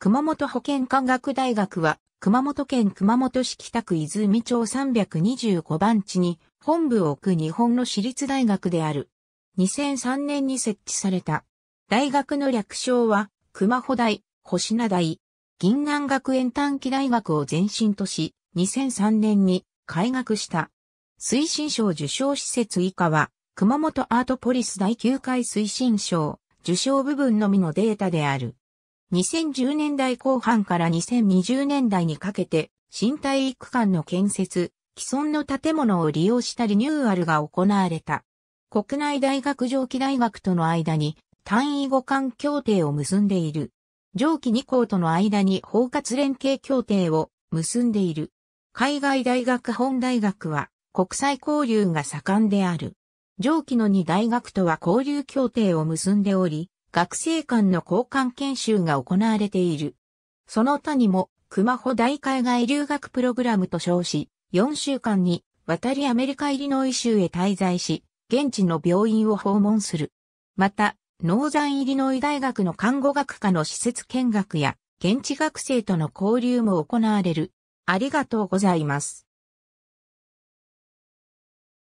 熊本保健科学大学は、熊本県熊本市北区泉町325番地に本部を置く日本の私立大学である。2003年に設置された。大学の略称は、熊保大、星名大、銀南学園短期大学を前身とし、2003年に開学した。推進賞受賞施設以下は、熊本アートポリス第9回推進賞受賞部分のみのデータである。2010年代後半から2020年代にかけて、新体育館の建設、既存の建物を利用したリニューアルが行われた。国内大学上記大学との間に単位互換協定を結んでいる。上記2校との間に包括連携協定を結んでいる。海外大学本大学は国際交流が盛んである。上記の2大学とは交流協定を結んでおり、学生間の交換研修が行われている。その他にも、熊穂大海外留学プログラムと称し、4週間に渡りアメリカイリノイ州へ滞在し、現地の病院を訪問する。また、ノーザンイリノイ大学の看護学科の施設見学や、現地学生との交流も行われる。ありがとうございます。